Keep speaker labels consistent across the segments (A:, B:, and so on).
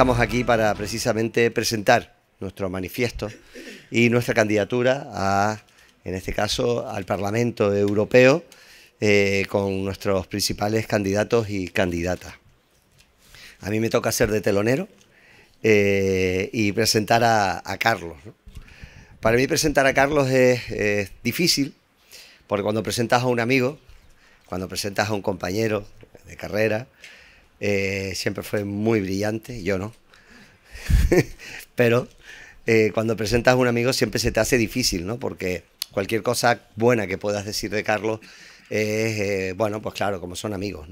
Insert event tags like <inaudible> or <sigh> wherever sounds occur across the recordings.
A: estamos aquí para precisamente presentar nuestro manifiesto y nuestra candidatura a, en este caso, al Parlamento Europeo eh, con nuestros principales candidatos y candidatas. A mí me toca ser de telonero eh, y presentar a, Carlos. Para mí presentar a Carlos es difícil porque cuando presentas a un amigo, cuando presentas a un compañero de carrera, eh, siempre fue muy brillante, yo no. <laughs> Pero eh, cuando presentas a un amigo siempre se te hace difícil, ¿no? Porque cualquier cosa buena que puedas decir de Carlos es, eh, bueno, pues claro, como son amigos.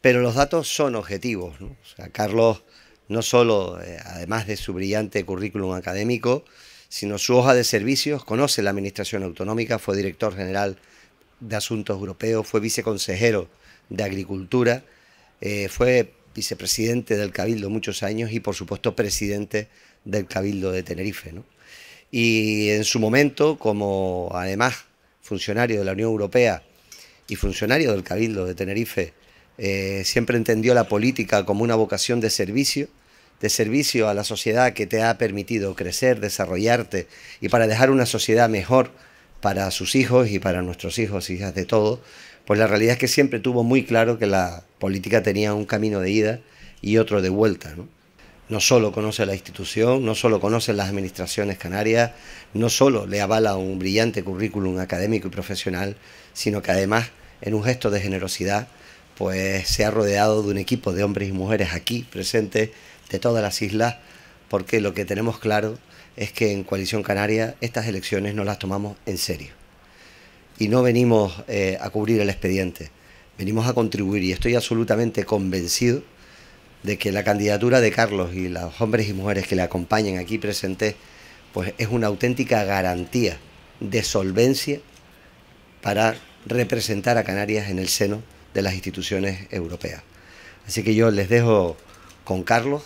A: Pero los datos son objetivos, sea, Carlos no solo, además de su brillante currículum académico, sino su hoja de servicios, conoce la Administración Autonómica, fue director general de Asuntos Europeos, fue viceconsejero de Agricultura, eh, fue vicepresidente del Cabildo muchos años y por supuesto presidente del Cabildo de Tenerife. Y en su momento, como además funcionario de la Unión Europea y funcionario del Cabildo de Tenerife, eh, siempre entendió la política como una vocación de servicio, de servicio a la sociedad que te ha permitido crecer, desarrollarte y para dejar una sociedad mejor para sus hijos y para nuestros hijos, y hijas de todo pues la realidad es que siempre tuvo muy claro que la política tenía un camino de ida y otro de vuelta. ¿no? solo conoce la institución, no solo conoce las administraciones canarias, no solo le avala un brillante currículum académico y profesional, sino que además, en un gesto de generosidad, pues se ha rodeado de un equipo de hombres y mujeres aquí presentes de todas las islas, porque lo que tenemos claro es que en Coalición Canaria estas elecciones no las tomamos en serio y no venimos eh, a cubrir el expediente, venimos a contribuir y estoy absolutamente convencido de que la candidatura de Carlos y los hombres y mujeres que le acompañan aquí presentes, pues es una auténtica garantía de solvencia para representar a Canarias en el seno de las instituciones europeas. Así que yo les dejo con Carlos,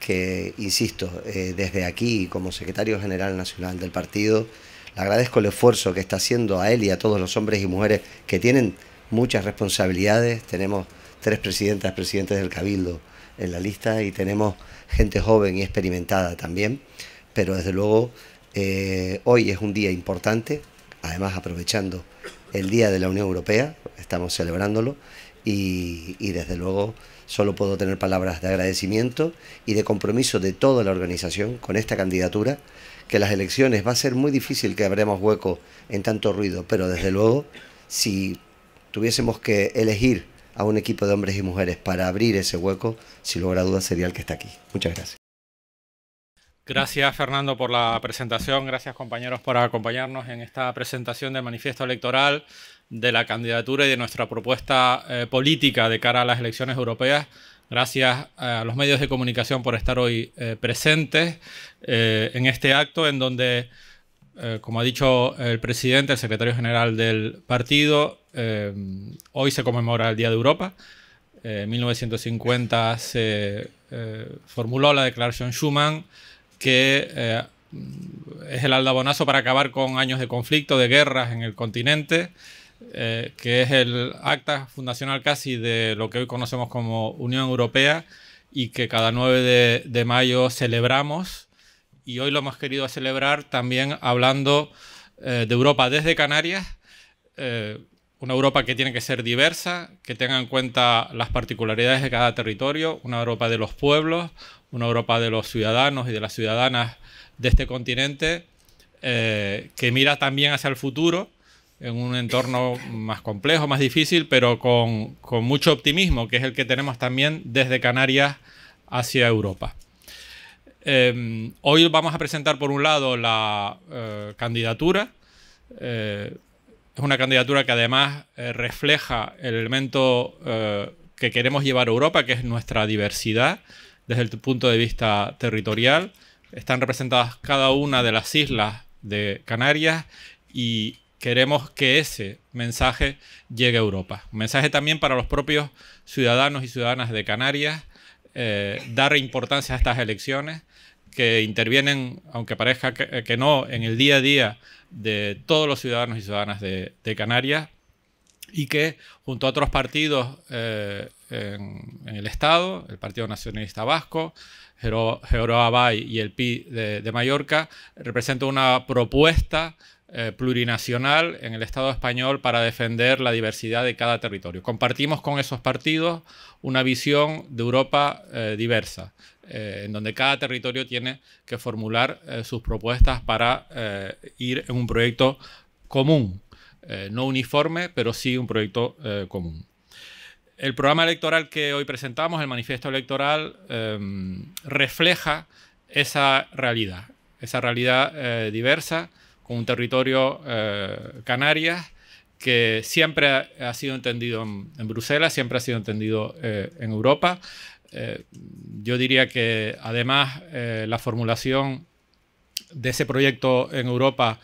A: que, insisto, eh, desde aquí como secretario general nacional del partido, agradezco el esfuerzo que está haciendo a él y a todos los hombres y mujeres que tienen muchas responsabilidades. Tenemos tres presidentas, presidentes del Cabildo en la lista y tenemos gente joven y experimentada también. Pero desde luego eh, hoy es un día importante, además aprovechando el Día de la Unión Europea, estamos celebrándolo y desde luego solo puedo tener palabras de agradecimiento y de compromiso de toda la organización con esta candidatura que las elecciones va a ser muy difícil que abramos hueco en tanto ruido, pero desde luego, si tuviésemos que elegir a un equipo de hombres y mujeres para abrir ese hueco, sin lugar a dudas sería el que está aquí. Muchas gracias.
B: Gracias Fernando por la presentación, gracias compañeros por acompañarnos en esta presentación del manifiesto electoral de la candidatura y de nuestra propuesta eh, política de cara a las elecciones europeas. Gracias a los medios de comunicación por estar hoy eh, presentes eh, en este acto en donde, eh, como ha dicho el presidente, el secretario general del partido, hoy se conmemora el Día de Europa. En 1950 se formuló la Declaración Schuman que es el aldabonazo para acabar con años de conflicto, de guerras en el continente. Eh, que es el acta fundacional casi de lo que hoy conocemos como Unión Europea y que cada 9 de, mayo celebramos. Y hoy lo hemos querido celebrar también hablando eh, de Europa desde Canarias, eh, una Europa que tiene que ser diversa, que tenga en cuenta las particularidades de cada territorio, una Europa de los pueblos, una Europa de los ciudadanos y de las ciudadanas de este continente, que mira también hacia el futuro en un entorno más complejo, más difícil, pero con, mucho optimismo, que es el que tenemos también desde Canarias hacia Europa. Em, hoy vamos a presentar, por un lado, la eh, candidatura. Eh, es una candidatura que además eh, refleja el elemento que queremos llevar a Europa, que es nuestra diversidad desde el punto de vista territorial. Están representadas cada una de las islas de Canarias y queremos que ese mensaje llegue a Europa. Un mensaje también para los propios ciudadanos y ciudadanas de Canarias, eh, dar importancia a estas elecciones que intervienen, aunque parezca eh, que, no, en el día a día de todos los ciudadanos y ciudadanas de, Canarias y que junto a otros partidos eh, en, el Estado, el Partido Nacionalista Vasco, Geroa y el PI de, Mallorca, representan una propuesta eh, plurinacional en el Estado español para defender la diversidad de cada territorio. Compartimos con esos partidos una visión de Europa eh, diversa, eh, en donde cada territorio tiene que formular sus propuestas para ir en un proyecto común, no uniforme, pero sí un proyecto común. El programa electoral que hoy presentamos, el manifiesto electoral, em, refleja esa realidad, esa realidad diversa con un territorio eh, Canarias que siempre ha, sido entendido en, Bruselas, siempre ha sido entendido eh, en Europa. Eh, yo diría que además la formulación de ese proyecto en Europa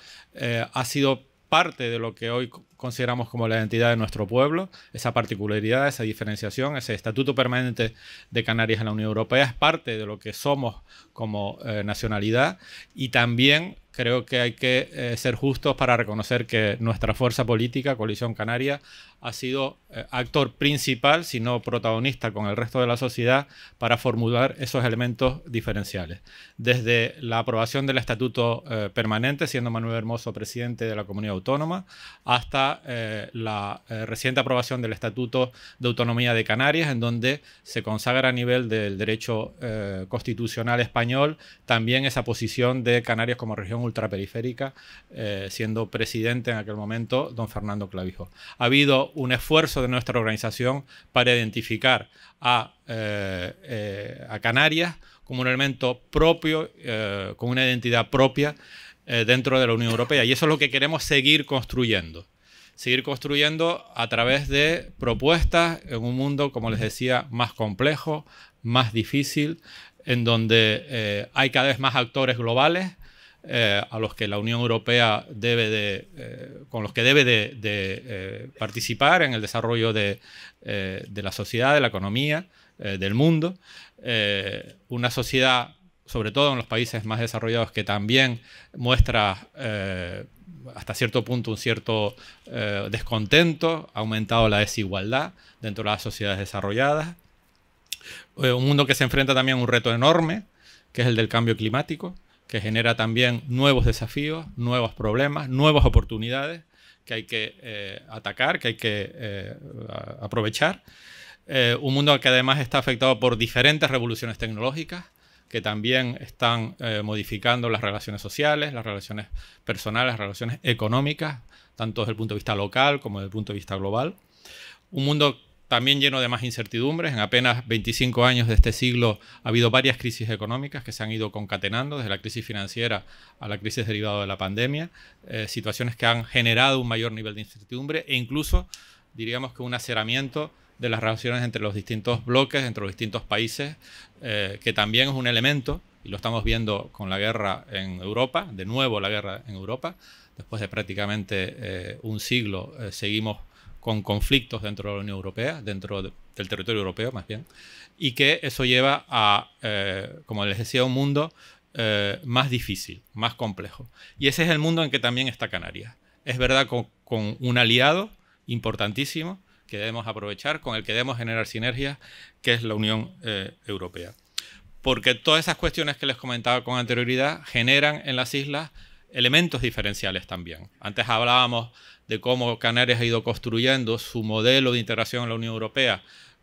B: ha sido parte de lo que hoy consideramos como la identidad de nuestro pueblo, esa particularidad, esa diferenciación, ese estatuto permanente de Canarias en la Unión Europea es parte de lo que somos como nacionalidad y también creo que hay que eh, ser justos para reconocer que nuestra fuerza política, Coalición Canaria, ha sido eh, actor principal, si no protagonista con el resto de la sociedad, para formular esos elementos diferenciales. Desde la aprobación del Estatuto eh, Permanente, siendo Manuel Hermoso presidente de la comunidad autónoma, hasta eh, la reciente aprobación del Estatuto de Autonomía de Canarias, en donde se consagra a nivel del derecho constitucional español también esa posición de Canarias como región ultraperiférica, siendo presidente en aquel momento don Fernando Clavijo. Ha habido un esfuerzo de nuestra organización para identificar a, eh, eh, Canarias como un elemento propio, eh, como con una identidad propia dentro de la Unión Europea. Y eso es lo que queremos seguir construyendo. Seguir construyendo a través de propuestas en un mundo, como les decía, más complejo, más difícil, en donde hay cada vez más actores globales eh, a los que la Unión Europea debe de, eh, con los que debe de, eh, participar en el desarrollo de, la sociedad, de la economía, del mundo. una sociedad, sobre todo en los países más desarrollados, que también muestra hasta cierto punto un cierto descontento, ha aumentado la desigualdad dentro de las sociedades desarrolladas. un mundo que se enfrenta también a un reto enorme, que es el del cambio climático que genera también nuevos desafíos, nuevos problemas, nuevas oportunidades que hay que eh, atacar, que hay que eh, aprovechar. Eh, un mundo que además está afectado por diferentes revoluciones tecnológicas que también están modificando las relaciones sociales, las relaciones personales, las relaciones económicas, tanto desde el punto de vista local como desde el punto de vista global. Un mundo también lleno de más incertidumbres. En apenas 25 años de este siglo ha habido varias crisis económicas que se han ido concatenando, desde la crisis financiera a la crisis derivada de la pandemia, eh, situaciones que han generado un mayor nivel de incertidumbre e incluso, diríamos que un aceramiento de las relaciones entre los distintos bloques, entre los distintos países, eh, que también es un elemento, y lo estamos viendo con la guerra en Europa, de nuevo la guerra en Europa, después de prácticamente eh, un siglo seguimos con conflictos dentro de la Unión Europea, dentro del territorio europeo más bien, y que eso lleva a, eh, como les decía, un mundo eh, más difícil, más complejo. Y ese es el mundo en que también está Canarias. Es verdad, con, un aliado importantísimo que debemos aprovechar, con el que debemos generar sinergias, que es la Unión eh, Europea. Porque todas esas cuestiones que les comentaba con anterioridad generan en las islas elementos diferenciales también. Antes hablábamos de cómo Canarias ha ido construyendo su modelo de integración en la Unión Europea,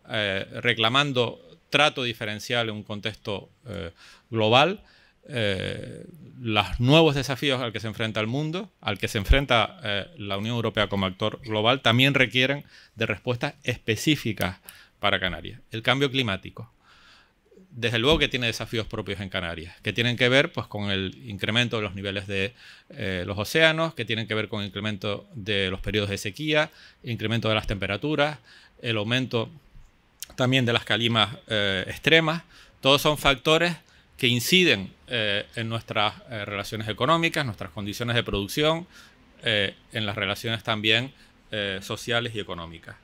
B: eh, reclamando trato diferencial en un contexto eh, global, eh, los nuevos desafíos al que se enfrenta el mundo, al que se enfrenta la Unión Europea como actor global, también requieren de respuestas específicas para Canarias. El cambio climático, desde luego que tiene desafíos propios en Canarias, que tienen que ver pues, con el incremento de los niveles de eh, los océanos, que tienen que ver con el incremento de los periodos de sequía, incremento de las temperaturas, el aumento también de las calimas eh, extremas. Todos son factores que inciden eh, en nuestras relaciones económicas, nuestras condiciones de producción, en las relaciones también sociales y económicas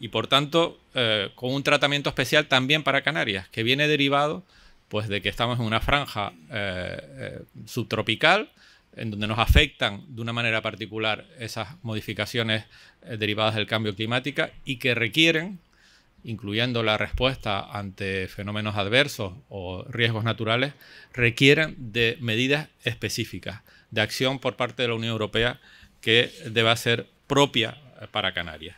B: y por tanto eh, con un tratamiento especial también para Canarias, que viene derivado pues, de que estamos en una franja eh, eh, subtropical en donde nos afectan de una manera particular esas modificaciones derivadas del cambio climático y que requieren, incluyendo la respuesta ante fenómenos adversos o riesgos naturales, requieren de medidas específicas, de acción por parte de la Unión Europea que deba ser propia para Canarias.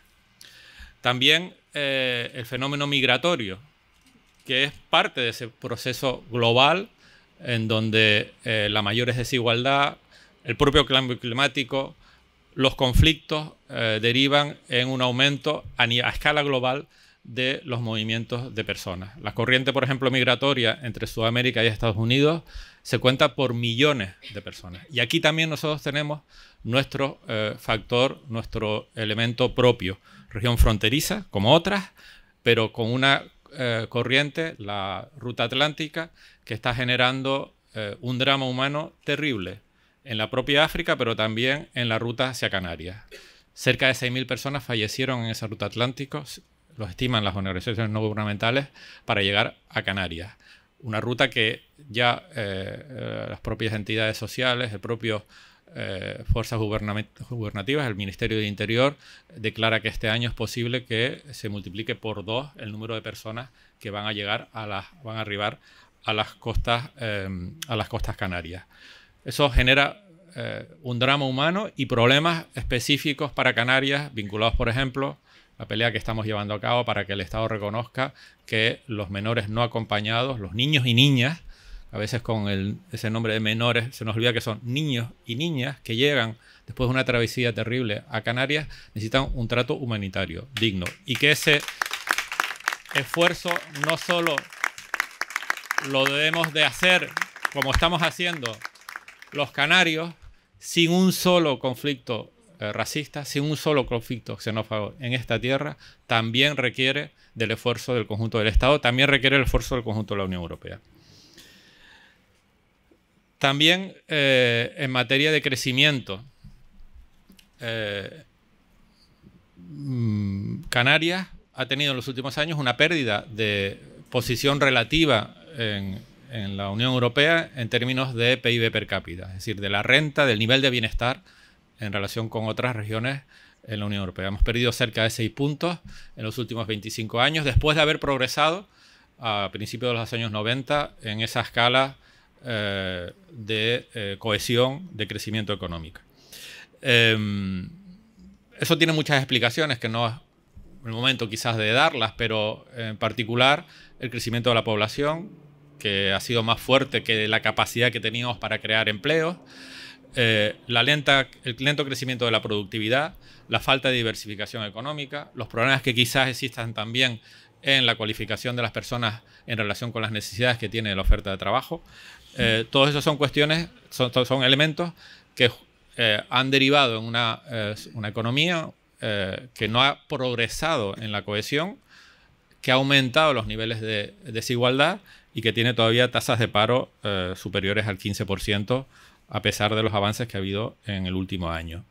B: También eh, el fenómeno migratorio, que es parte de ese proceso global en donde eh, la mayor desigualdad, el propio cambio climático, los conflictos eh, derivan en un aumento a, a, escala global de los movimientos de personas. La corriente, por ejemplo, migratoria entre Sudamérica y Estados Unidos se cuenta por millones de personas. Y aquí también nosotros tenemos nuestro eh, factor, nuestro elemento propio, región fronteriza, como otras, pero con una eh, corriente, la ruta atlántica, que está generando eh, un drama humano terrible en la propia África, pero también en la ruta hacia Canarias. Cerca de 6.000 personas fallecieron en esa ruta atlántica, lo estiman las organizaciones no gubernamentales, para llegar a Canarias. Una ruta que ya eh, eh, las propias entidades sociales, el propio eh, fuerzas gubernativas, el Ministerio del Interior declara que este año es posible que se multiplique por dos el número de personas que van a llegar a las, van a arribar a las costas, em, a las costas canarias. Eso genera un drama humano y problemas específicos para Canarias vinculados, por ejemplo, la pelea que estamos llevando a cabo para que el Estado reconozca que los menores no acompañados, los niños y niñas, a veces con ese nombre de menores se nos olvida que son niños y niñas que llegan después de una travesía terrible a Canarias, necesitan un trato humanitario digno y que ese esfuerzo no solo lo debemos de hacer como estamos haciendo los canarios sin un solo conflicto eh, racista sin un solo conflicto xenófago en esta tierra también requiere del esfuerzo del conjunto del Estado, también requiere el esfuerzo del conjunto de la Unión Europea. También eh, en materia de crecimiento, eh, mm, Canarias ha tenido en los últimos años una pérdida de posición relativa en, en la Unión Europea en términos de PIB per cápita, es decir, de la renta, del nivel de bienestar en relación con otras regiones en la Unión Europea. Hemos perdido cerca de 6 puntos en los últimos 25 años, después de haber progresado a principios de los años 90 en esa escala eh, de eh, cohesión, de crecimiento económico. Em, eso tiene muchas explicaciones que no es el momento quizás de darlas, pero en particular el crecimiento de la población, que ha sido más fuerte que la capacidad que teníamos para crear empleos. Eh, la lenta, el lento crecimiento de la productividad, la falta de diversificación económica, los problemas que quizás existan también en la cualificación de las personas en relación con las necesidades que tiene la oferta de trabajo. Eh, todos esos son cuestiones, son, son elementos que eh, han derivado en una, una economía que no ha progresado en la cohesión, que ha aumentado los niveles de desigualdad y que tiene todavía tasas de paro superiores al 15% a pesar de los avances que ha habido en el último año.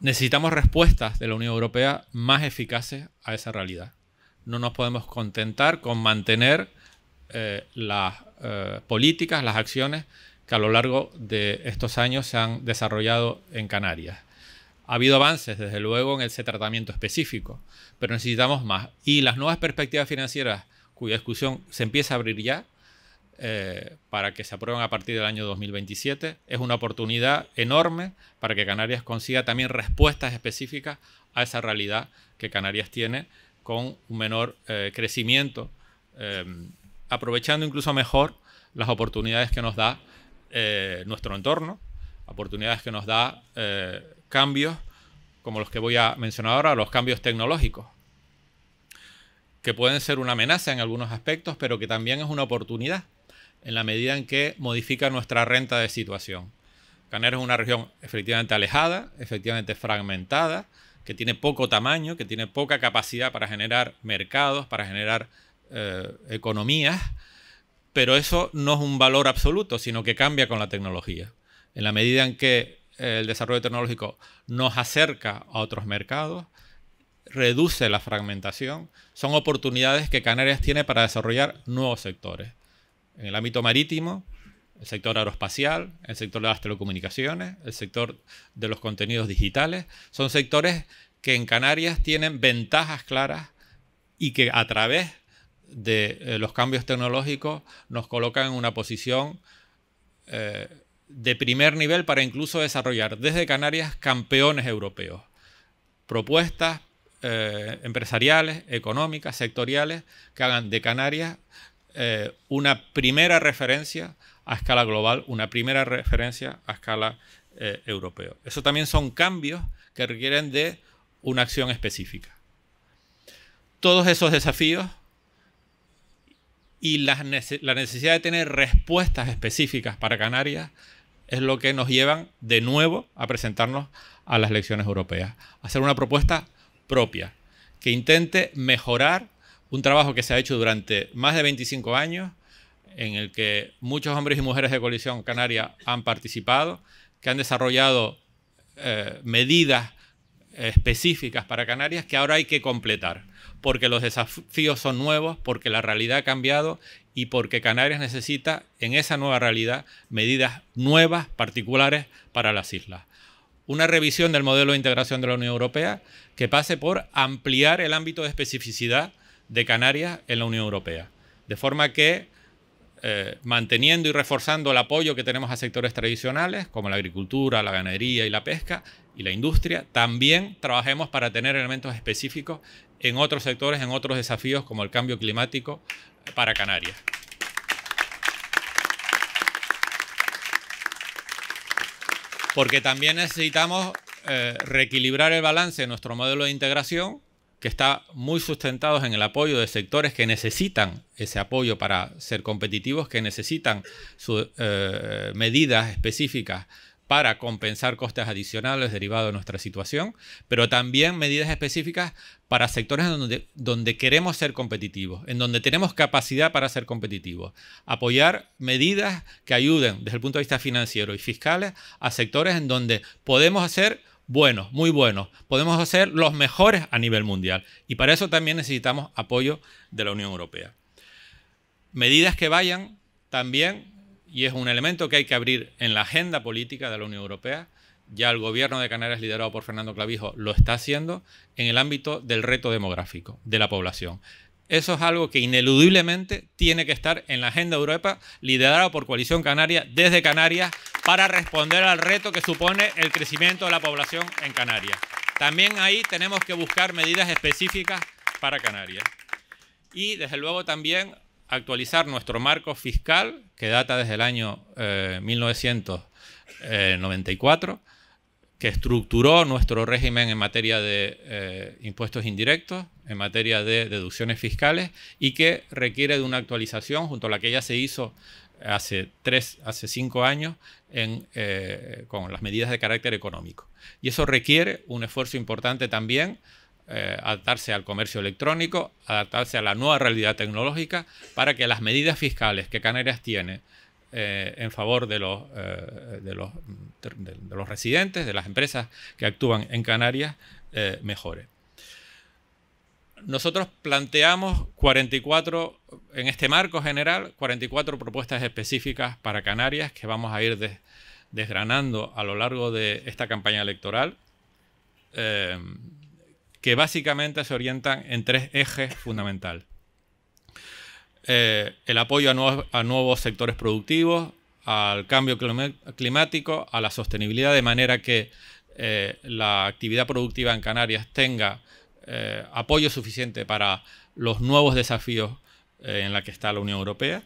B: Necesitamos respuestas de la Unión Europea más eficaces a esa realidad. No nos podemos contentar con mantener eh, las eh, políticas, las acciones que a lo largo de estos años se han desarrollado en Canarias. Ha habido avances, desde luego, en ese tratamiento específico, pero necesitamos más. Y las nuevas perspectivas financieras, cuya discusión se empieza a abrir ya, eh, para que se aprueben a partir del año 2027. Es una oportunidad enorme para que Canarias consiga también respuestas específicas a esa realidad que Canarias tiene con un menor eh, crecimiento, eh, aprovechando incluso mejor las oportunidades que nos da nuestro entorno, oportunidades que nos da cambios como los que voy a mencionar ahora, los cambios tecnológicos que pueden ser una amenaza en algunos aspectos, pero que también es una oportunidad en la medida en que modifica nuestra renta de situación. Canarias es una región efectivamente alejada, efectivamente fragmentada, que tiene poco tamaño, que tiene poca capacidad para generar mercados, para generar eh, economías, pero eso no es un valor absoluto, sino que cambia con la tecnología. En la medida en que eh, el desarrollo tecnológico nos acerca a otros mercados, reduce la fragmentación, son oportunidades que Canarias tiene para desarrollar nuevos sectores en el ámbito marítimo, el sector aeroespacial, el sector de las telecomunicaciones, el sector de los contenidos digitales. Son sectores que en Canarias tienen ventajas claras y que a través de eh, los cambios tecnológicos nos colocan en una posición eh, de primer nivel para incluso desarrollar desde Canarias campeones europeos. Propuestas eh, empresariales, económicas, sectoriales, que hagan de Canarias eh, una primera referencia a escala global, una primera referencia a escala eh, europea. Eso también son cambios que requieren de una acción específica. Todos esos desafíos y la, la necesidad de tener respuestas específicas para Canarias es lo que nos llevan de nuevo a presentarnos a las elecciones europeas, hacer una propuesta propia que intente mejorar un trabajo que se ha hecho durante más de 25 años, en el que muchos hombres y mujeres de Coalición Canaria han participado, que han desarrollado eh, medidas eh, específicas para Canarias que ahora hay que completar, porque los desafíos son nuevos, porque la realidad ha cambiado y porque Canarias necesita en esa nueva realidad medidas nuevas, particulares para las islas. Una revisión del modelo de integración de la Unión Europea que pase por ampliar el ámbito de especificidad de Canarias en la Unión Europea. De forma que, eh, manteniendo y reforzando el apoyo que tenemos a sectores tradicionales, como la agricultura, la ganadería y la pesca, y la industria, también trabajemos para tener elementos específicos en otros sectores, en otros desafíos, como el cambio climático para Canarias. Porque también necesitamos eh, reequilibrar el balance en nuestro modelo de integración que está muy sustentados en el apoyo de sectores que necesitan ese apoyo para ser competitivos, que necesitan eh, medidas específicas para compensar costes adicionales derivados de nuestra situación, pero también medidas específicas para sectores donde, donde queremos ser competitivos, en donde tenemos capacidad para ser competitivos. Apoyar medidas que ayuden desde el punto de vista financiero y fiscales a sectores en donde podemos hacer buenos, muy buenos. Podemos ser los mejores a nivel mundial. Y para eso también necesitamos apoyo de la Unión Europea. Medidas que vayan también, y es un elemento que hay que abrir en la agenda política de la Unión Europea, ya el gobierno de Canarias liderado por Fernando Clavijo lo está haciendo en el ámbito del reto demográfico de la población. Eso es algo que ineludiblemente tiene que estar en la agenda de Europa, liderada por Coalición Canaria desde Canarias, para responder al reto que supone el crecimiento de la población en Canarias. También ahí tenemos que buscar medidas específicas para Canarias. Y desde luego también actualizar nuestro marco fiscal, que data desde el año 1994 eh, que estructuró nuestro régimen en materia de eh, impuestos indirectos, en materia de deducciones fiscales y que requiere de una actualización junto a la que ya se hizo hace tres, hace cinco años eh, con las medidas de carácter económico. Y eso requiere un esfuerzo importante también, eh, adaptarse al comercio electrónico, adaptarse a la nueva realidad tecnológica, para que las medidas fiscales que Canarias tiene eh, en favor de los, eh, de, los, de, los, residentes, de las empresas que actúan en Canarias, eh, mejore. Nosotros planteamos 44, en este marco general, 44 propuestas específicas para Canarias que vamos a ir desgranando a lo largo de esta campaña electoral que básicamente se orientan en tres ejes fundamentales. Eh, el apoyo a nuevos, sectores productivos, al cambio climático, a la sostenibilidad, de manera que eh, la actividad productiva en Canarias tenga eh, apoyo suficiente para los nuevos desafíos en la que está la Unión Europea.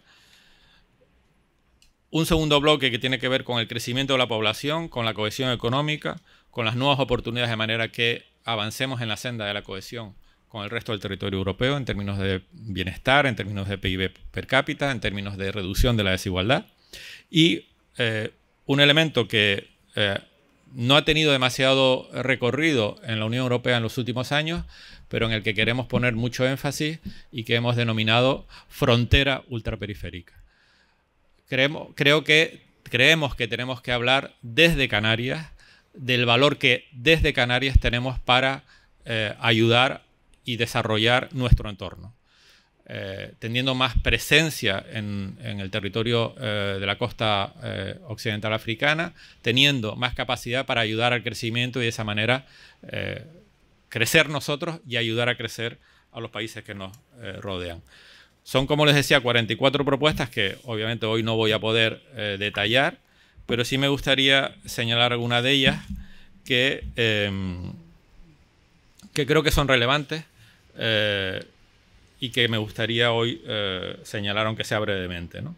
B: Un segundo bloque que tiene que ver con el crecimiento de la población, con la cohesión económica, con las nuevas oportunidades de manera que avancemos en la senda de la cohesión con el resto del territorio europeo en términos de bienestar, en términos de PIB per cápita, en términos de reducción de la desigualdad. Y eh, un elemento que eh, no ha tenido demasiado recorrido en la Unión Europea en los últimos años, pero en el que queremos poner mucho énfasis y que hemos denominado frontera ultraperiférica. Creemos, creo que, creemos que tenemos que hablar desde Canarias del valor que desde Canarias tenemos para eh, ayudar y desarrollar nuestro entorno. Eh, teniendo más presencia en, el territorio eh, de la costa eh, occidental africana, teniendo más capacidad para ayudar al crecimiento y de esa manera crecer nosotros y ayudar a crecer a los países que nos rodean. Son, como les decía, 44 propuestas que obviamente hoy no voy a poder detallar, pero sí me gustaría señalar alguna de ellas que, que creo que son relevantes eh, y que me gustaría hoy eh, señalar, aunque sea brevemente. ¿no?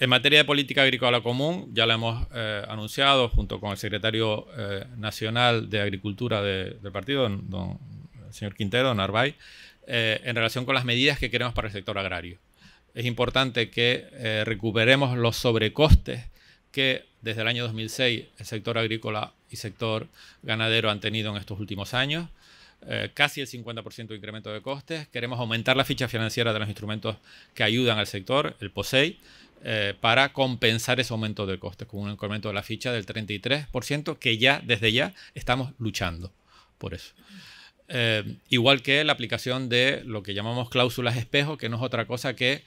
B: En materia de política agrícola común, ya la hemos eh, anunciado junto con el secretario nacional de Agricultura de, del partido, el señor Quintero, don en relación con las medidas que queremos para el sector agrario. Es importante que recuperemos los sobrecostes que desde el año 2006 el sector agrícola y sector ganadero han tenido en estos últimos años. Eh, casi el 50% de incremento de costes. Queremos aumentar la ficha financiera de los instrumentos que ayudan al sector, el POSEI, eh, para compensar ese aumento de costes, con un incremento de la ficha del 33%, que ya desde ya estamos luchando por eso. Eh, igual que la aplicación de lo que llamamos cláusulas espejo, que no es otra cosa que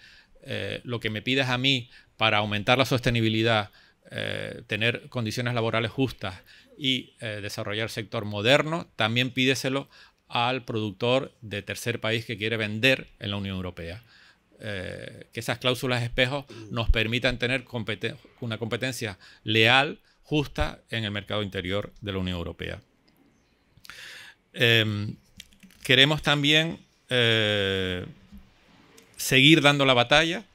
B: lo que me pidas a mí para aumentar la sostenibilidad eh, tener condiciones laborales justas y eh, desarrollar sector moderno, también pídeselo al productor de tercer país que quiere vender en la Unión Europea. Eh, que esas cláusulas espejos nos permitan tener una competencia leal, justa en el mercado interior de la Unión Europea. Em, queremos también eh, seguir dando la batalla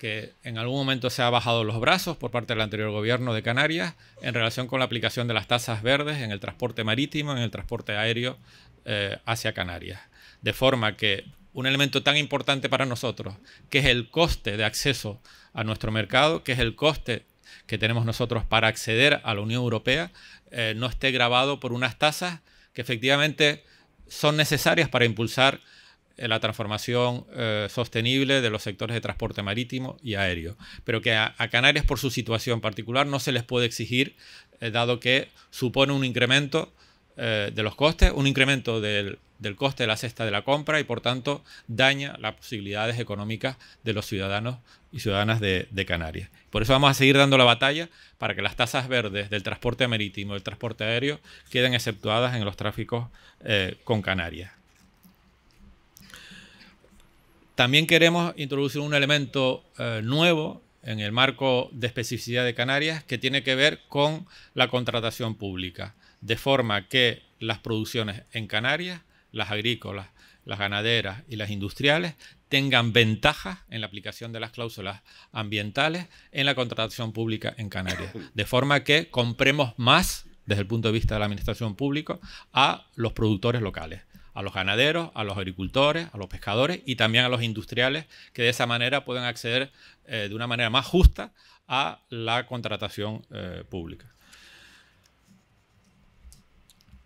B: que en algún momento se ha bajado los brazos por parte del anterior gobierno de Canarias en relación con la aplicación de las tasas verdes en el transporte marítimo, en el transporte aéreo eh, hacia Canarias. De forma que un elemento tan importante para nosotros, que es el coste de acceso a nuestro mercado, que es el coste que tenemos nosotros para acceder a la Unión Europea, eh, no esté grabado por unas tasas que efectivamente son necesarias para impulsar eh, la transformación eh, sostenible de los sectores de transporte marítimo y aéreo, pero que a, Canarias por su situación particular no se les puede exigir, eh, dado que supone un incremento de los costes, un incremento del, coste de la cesta de la compra y por tanto daña las posibilidades económicas de los ciudadanos y ciudadanas de, Canarias. Por eso vamos a seguir dando la batalla para que las tasas verdes del transporte marítimo y del transporte aéreo queden exceptuadas en los tráficos con Canarias. También queremos introducir un elemento eh, nuevo en el marco de especificidad de Canarias que tiene que ver con la contratación pública, de forma que las producciones en Canarias, las agrícolas, las ganaderas y las industriales tengan ventajas en la aplicación de las cláusulas ambientales en la contratación pública en Canarias, <coughs> de forma que compremos más desde el punto de vista de la administración pública a los productores locales a los ganaderos, a los agricultores, a los pescadores y también a los industriales que de esa manera puedan acceder eh, de una manera más justa a la contratación eh, pública.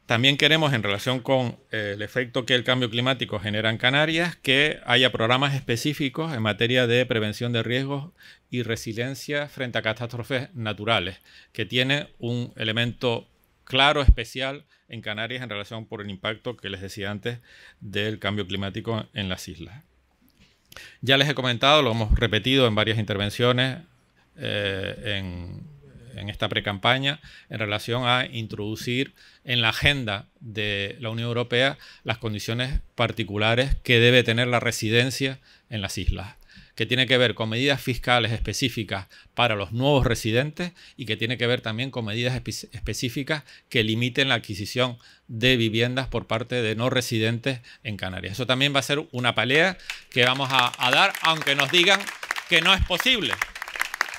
B: También queremos, en relación con eh, el efecto que el cambio climático genera en Canarias, que haya programas específicos en materia de prevención de riesgos y resiliencia frente a catástrofes naturales, que tiene un elemento claro especial en Canarias en relación por el impacto que les decía antes del cambio climático en las islas. Ya les he comentado, lo hemos repetido en varias intervenciones eh, en, en, esta precampaña, en relación a introducir en la agenda de la Unión Europea las condiciones particulares que debe tener la residencia en las islas que tiene que ver con medidas fiscales específicas para los nuevos residentes y que tiene que ver también con medidas específicas que limiten la adquisición de viviendas por parte de no residentes en Canarias. Eso también va a ser una pelea que vamos a, dar, aunque nos digan que no es posible.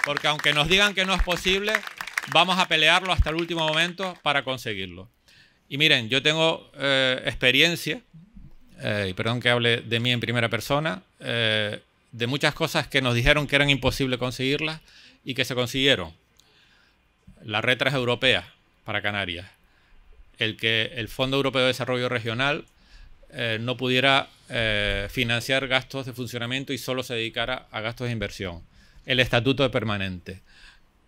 B: Porque aunque nos digan que no es posible, vamos a pelearlo hasta el último momento para conseguirlo. Y miren, yo tengo eh, experiencia, eh, y perdón que hable de mí en primera persona, eh, de muchas cosas que nos dijeron que eran imposible conseguirlas y que se consiguieron. La red transeuropea para Canarias, el que el Fondo Europeo de Desarrollo Regional eh, no pudiera eh, financiar gastos de funcionamiento y solo se dedicara a gastos de inversión, el Estatuto de Permanente,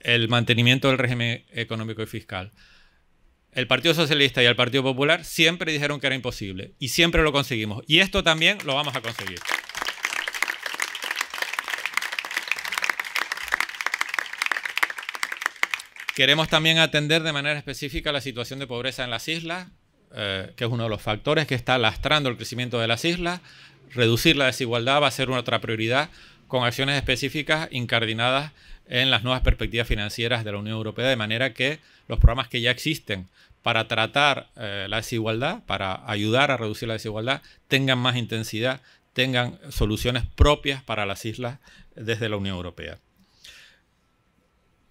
B: el mantenimiento del régimen económico y fiscal. El Partido Socialista y el Partido Popular siempre dijeron que era imposible y siempre lo conseguimos. Y esto también lo vamos a conseguir. Queremos también atender de manera específica la situación de pobreza en las islas, eh, que es uno de los factores que está lastrando el crecimiento de las islas. Reducir la desigualdad va a ser una otra prioridad con acciones específicas incardinadas en las nuevas perspectivas financieras de la Unión Europea, de manera que los programas que ya existen para tratar eh, la desigualdad, para ayudar a reducir la desigualdad, tengan más intensidad, tengan soluciones propias para las islas desde la Unión Europea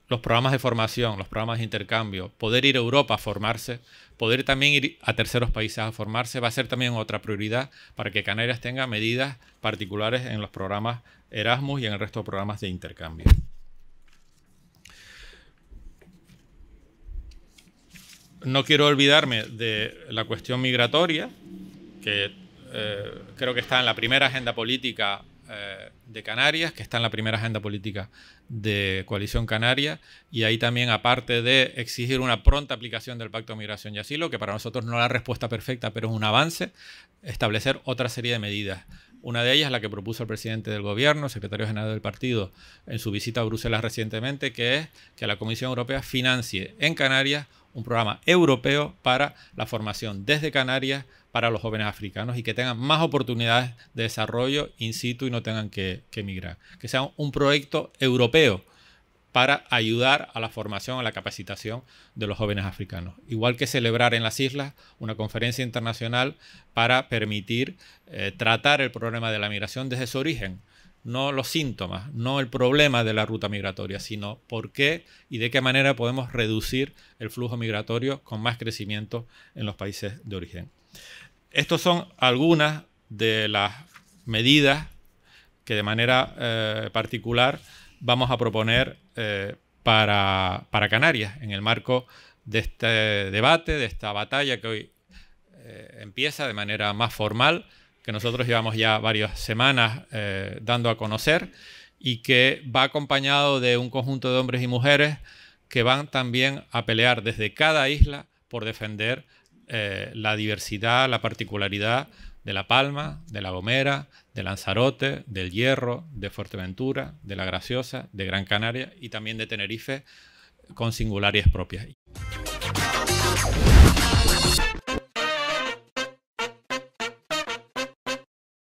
B: los programas de formación, los programas de intercambio, poder ir a Europa a formarse, poder también ir a terceros países a formarse, va a ser también otra prioridad para que Canarias tenga medidas particulares en los programas Erasmus y en el resto de programas de intercambio. No quiero olvidarme de la cuestión migratoria, que eh, creo que está en la primera agenda política eh, de Canarias, que está en la primera agenda política de Coalición Canaria, y ahí también, aparte de exigir una pronta aplicación del Pacto de Migración y Asilo, que para nosotros no es la respuesta perfecta, pero es un avance, establecer otra serie de medidas. Una de ellas, la que propuso el presidente del gobierno, secretario general del partido, en su visita a Bruselas recientemente, que es que la Comisión Europea financie en Canarias un programa europeo para la formación desde Canarias para los jóvenes africanos y que tengan más oportunidades de desarrollo in situ y no tengan que, emigrar. Que sea un proyecto europeo para ayudar a la formación, a la capacitación de los jóvenes africanos. Igual que celebrar en las islas una conferencia internacional para permitir eh, tratar el problema de la migración desde su origen, no los síntomas, no el problema de la ruta migratoria, sino por qué y de qué manera podemos reducir el flujo migratorio con más crecimiento en los países de origen. Estas son algunas de las medidas que de manera eh, particular vamos a proponer eh, para, Canarias en el marco de este debate, de esta batalla que hoy eh, empieza de manera más formal, que nosotros llevamos ya varias semanas dando a conocer y que va acompañado de un conjunto de hombres y mujeres que van también a pelear desde cada isla por defender eh, la diversidad, la particularidad de La Palma, de La Gomera, de Lanzarote, del Hierro, de Fuerteventura, de La Graciosa, de Gran Canaria y también de Tenerife con singulares propias.